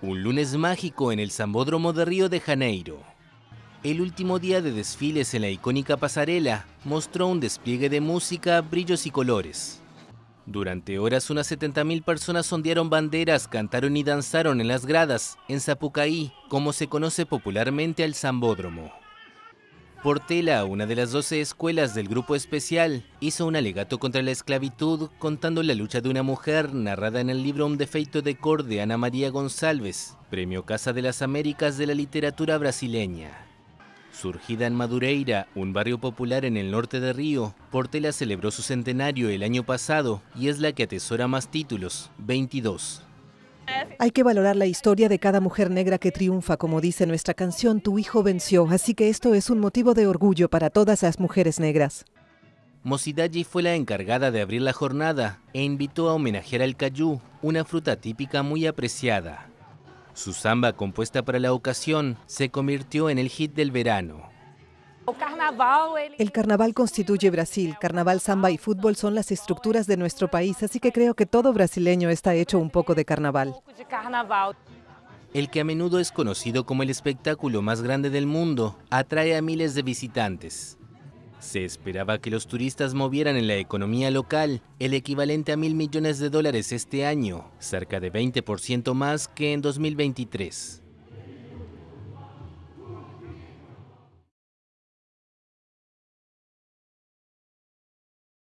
Un lunes mágico en el Zambódromo de Río de Janeiro. El último día de desfiles en la icónica pasarela mostró un despliegue de música, brillos y colores. Durante horas unas 70.000 personas sondearon banderas, cantaron y danzaron en las gradas, en Zapucaí, como se conoce popularmente al Zambódromo. Portela, una de las 12 escuelas del grupo especial, hizo un alegato contra la esclavitud contando la lucha de una mujer narrada en el libro Un defeito de cor de Ana María González, Premio Casa de las Américas de la Literatura Brasileña. Surgida en Madureira, un barrio popular en el norte de Río, Portela celebró su centenario el año pasado y es la que atesora más títulos, 22. Hay que valorar la historia de cada mujer negra que triunfa, como dice nuestra canción Tu hijo venció, así que esto es un motivo de orgullo para todas las mujeres negras. Mosidaji fue la encargada de abrir la jornada e invitó a homenajear al cayú, una fruta típica muy apreciada. Su samba compuesta para la ocasión se convirtió en el hit del verano el... el carnaval constituye Brasil. Carnaval, samba y fútbol son las estructuras de nuestro país, así que creo que todo brasileño está hecho un poco de carnaval. El que a menudo es conocido como el espectáculo más grande del mundo, atrae a miles de visitantes. Se esperaba que los turistas movieran en la economía local el equivalente a mil millones de dólares este año, cerca de 20% más que en 2023.